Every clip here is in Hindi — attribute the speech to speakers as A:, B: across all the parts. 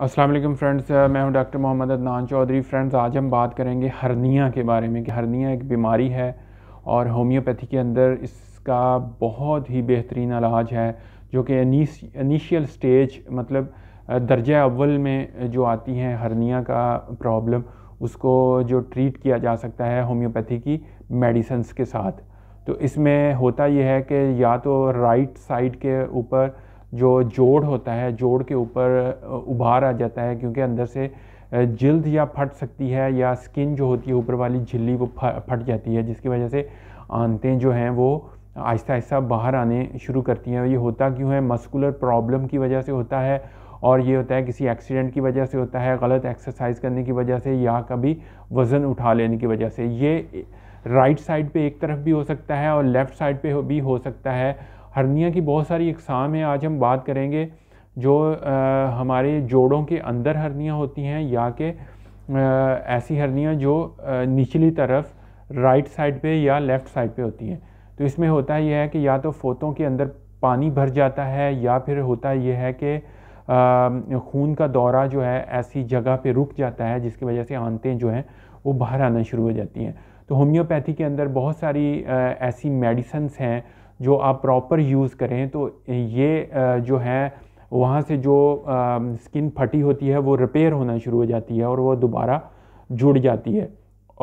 A: असलम फ्रेंड्स मैं हूं डॉक्टर मोहम्मद अदनान चौधरी फ्रेंड्स आज हम बात करेंगे हरनिया के बारे में कि हरनिया एक बीमारी है और होम्योपैथी के अंदर इसका बहुत ही बेहतरीन इलाज है जो कि इनिशियल स्टेज मतलब दर्ज अव्वल में जो आती है हरनिया का प्रॉब्लम उसको जो ट्रीट किया जा सकता है होम्योपैथी की मेडिसन्स के साथ तो इसमें होता यह है कि या तो राइट साइड के ऊपर जो जोड़ होता है जोड़ के ऊपर उभार आ जाता है क्योंकि अंदर से जल्द या फट सकती है या स्किन जो होती है ऊपर वाली झिल्ली वो फट जाती है जिसकी वजह से आंतें जो हैं वो आहिस्ता आहिस्ता बाहर आने शुरू करती हैं ये होता क्यों है मस्कुलर प्रॉब्लम की वजह से होता है और ये होता है किसी एक्सीडेंट की वजह से होता है गलत एक्सरसाइज करने की वजह से या कभी वज़न उठा लेने की वजह से ये राइट साइड पे एक तरफ भी हो सकता है और लेफ़्ट साइड पे भी हो सकता है हर्निया की बहुत सारी इकसाम है आज हम बात करेंगे जो आ, हमारे जोड़ों के अंदर हर्निया होती हैं या कि ऐसी हर्निया जो आ, निचली तरफ राइट साइड पे या लेफ़्ट साइड पे होती हैं तो इसमें होता यह है कि या तो फोतों के अंदर पानी भर जाता है या फिर होता यह है कि खून का दौरा जो है ऐसी जगह पे रुक जाता है जिसकी वजह से आंतें जो हैं वो बाहर आना शुरू हो जाती हैं तो होम्योपैथी के अंदर बहुत सारी ऐसी मेडिसन्स हैं जो आप प्रॉपर यूज़ करें तो ये जो है वहाँ से जो स्किन फटी होती है वो रिपेयर होना शुरू हो जाती है और वो दोबारा जुड़ जाती है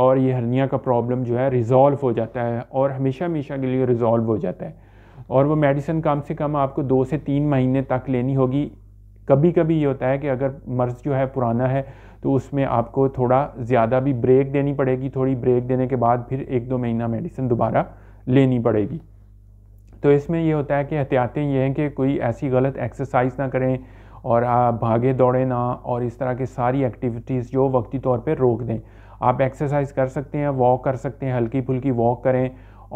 A: और ये हरनिया का प्रॉब्लम जो है रिज़ॉल्व हो जाता है और हमेशा हमेशा के लिए रिज़ॉल्व हो जाता है और वो मेडिसिन कम से कम आपको दो से तीन महीने तक लेनी होगी कभी कभी ये होता है कि अगर मर्ज़ जो है पुराना है तो उसमें आपको थोड़ा ज़्यादा भी ब्रेक देनी पड़ेगी थोड़ी ब्रेक देने के बाद फिर एक दो महीना मेडिसिन दोबारा लेनी पड़ेगी तो इसमें ये होता है कि एहतियातें ये हैं कि कोई ऐसी गलत एक्सरसाइज ना करें और आप भागे दौड़े ना और इस तरह की सारी एक्टिविटीज़ जो वक्ती तौर पर रोक दें आप एक्सरसाइज कर सकते हैं वॉक कर सकते हैं हल्की फुल्की वॉक करें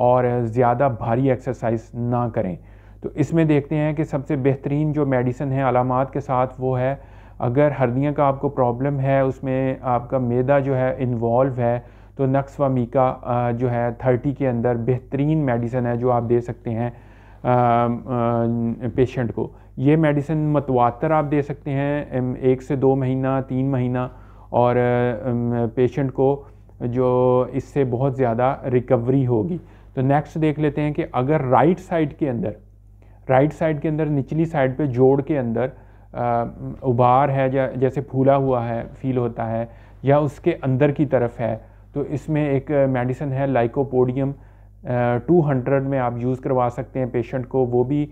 A: और ज़्यादा भारी एक्सरसाइज ना करें तो इसमें देखते हैं कि सबसे बेहतरीन जो मेडिसन है अलामत के साथ वो है अगर हर्निया का आपको प्रॉब्लम है उसमें आपका मैदा जो है इन्वॉल्व है तो नक्स व मीका जो है थर्टी के अंदर बेहतरीन मेडिसन है जो आप दे सकते हैं पेशेंट को ये मेडिसिन मतवातर आप दे सकते हैं एक से दो महीना तीन महीना और पेशेंट को जो इससे बहुत ज़्यादा रिकवरी होगी तो नेक्स्ट देख लेते हैं कि अगर राइट साइड के अंदर राइट साइड के अंदर निचली साइड पे जोड़ के अंदर उबार है जैसे फूला हुआ है फील होता है या उसके अंदर की तरफ है तो इसमें एक मेडिसिन है लाइकोपोडियम टू हंड्रेड में आप यूज़ करवा सकते हैं पेशेंट को वो भी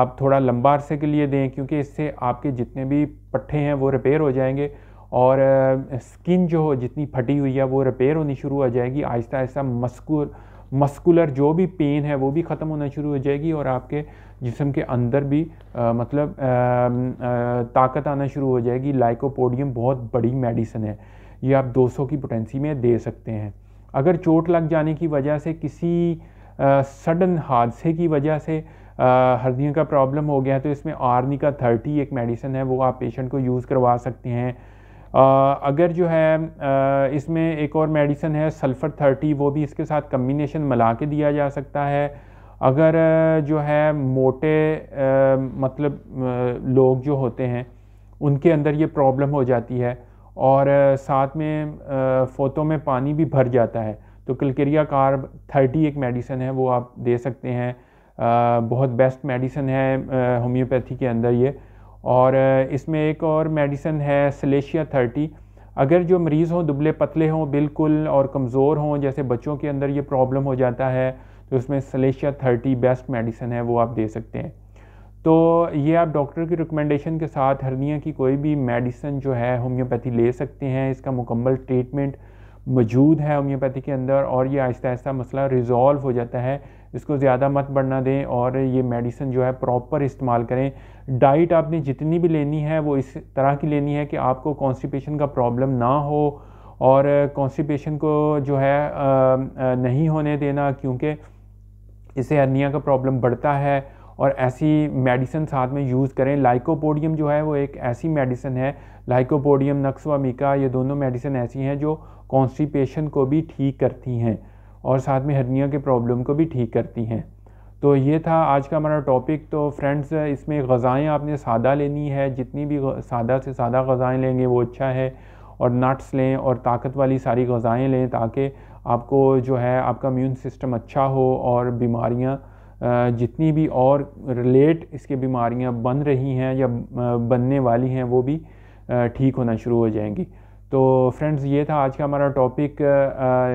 A: आप थोड़ा लंबा अरसे के लिए दें क्योंकि इससे आपके जितने भी पट्ठे हैं वो रिपेयर हो जाएंगे और स्किन जो हो जितनी फटी हुई है वो रिपेयर होनी शुरू हो जाएगी आहिस्ता आहिस्ता मस्कुल मस्कुलर जो भी पेन है वो भी ख़त्म होना शुरू हो जाएगी और आपके जिसम के अंदर भी आ, मतलब आ, आ, ताकत आना शुरू हो जाएगी लाइकोपोडियम बहुत बड़ी मेडिसिन है ये आप 200 की पोटेंसी में दे सकते हैं अगर चोट लग जाने की वजह से किसी सडन हादसे की वजह से हर्दियों का प्रॉब्लम हो गया तो इसमें आर्नी का थर्टी एक मेडिसिन है वो आप पेशेंट को यूज़ करवा सकते हैं आ, अगर जो है आ, इसमें एक और मेडिसिन है सल्फ़र थर्टी वो भी इसके साथ कम्बिनेशन मिला के दिया जा सकता है अगर जो है मोटे आ, मतलब लोग जो होते हैं उनके अंदर ये प्रॉब्लम हो जाती है और साथ में फोतों में पानी भी भर जाता है तो कलकेरिया कार्ब थर्टी एक मेडिसिन है वो आप दे सकते हैं बहुत बेस्ट मेडिसिन है होम्योपैथी के अंदर ये और इसमें एक और मेडिसिन है सलेशिया थर्टी अगर जो मरीज़ हों दुबले पतले हों बिल्कुल और कमज़ोर हों जैसे बच्चों के अंदर ये प्रॉब्लम हो जाता है तो उसमें सलेशिया थर्टी बेस्ट मेडिसिन है वो आप दे सकते हैं तो ये आप डॉक्टर की रिकमेंडेशन के साथ हर्निया की कोई भी मेडिसन जो है होम्योपैथी ले सकते हैं इसका मुकम्मल ट्रीटमेंट मौजूद है होम्योपैथी के अंदर और ये आहिस्ता आहिस्ता मसला रिजॉल्व हो जाता है इसको ज़्यादा मत बढ़ना दें और ये मेडिसन जो है प्रॉपर इस्तेमाल करें डाइट आपने जितनी भी लेनी है वो इस तरह की लेनी है कि आपको कॉन्स्टिपेशन का प्रॉब्लम ना हो और कॉन्स्टिपेशन को जो है नहीं होने देना क्योंकि इससे हर्निया का प्रॉब्लम बढ़ता है और ऐसी मेडिसिन साथ में यूज़ करें लाइकोपोडियम जो है वो एक ऐसी मेडिसिन है लाइकोपोडियम नक्सवामिका ये दोनों मेडिसिन ऐसी हैं जो कॉन्स्टिपेशन को भी ठीक करती हैं और साथ में हर्निया के प्रॉब्लम को भी ठीक करती हैं तो ये था आज का हमारा टॉपिक तो फ्रेंड्स इसमें गज़ाएँ आपने सादा लेनी है जितनी भी सादा से सादा गज़ाएँ लेंगे वो अच्छा है और नट्स लें और ताकत वाली सारी गज़ाएँ लें ताकि आपको जो है आपका इम्यून सिस्टम अच्छा हो और बीमारियाँ जितनी भी और रिलेट इसके बीमारियां बन रही हैं या बनने वाली हैं वो भी ठीक होना शुरू हो जाएंगी तो फ्रेंड्स ये था आज का हमारा टॉपिक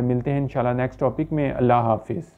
A: मिलते हैं इंशाल्लाह नेक्स्ट टॉपिक में अल्लाह हाफिज़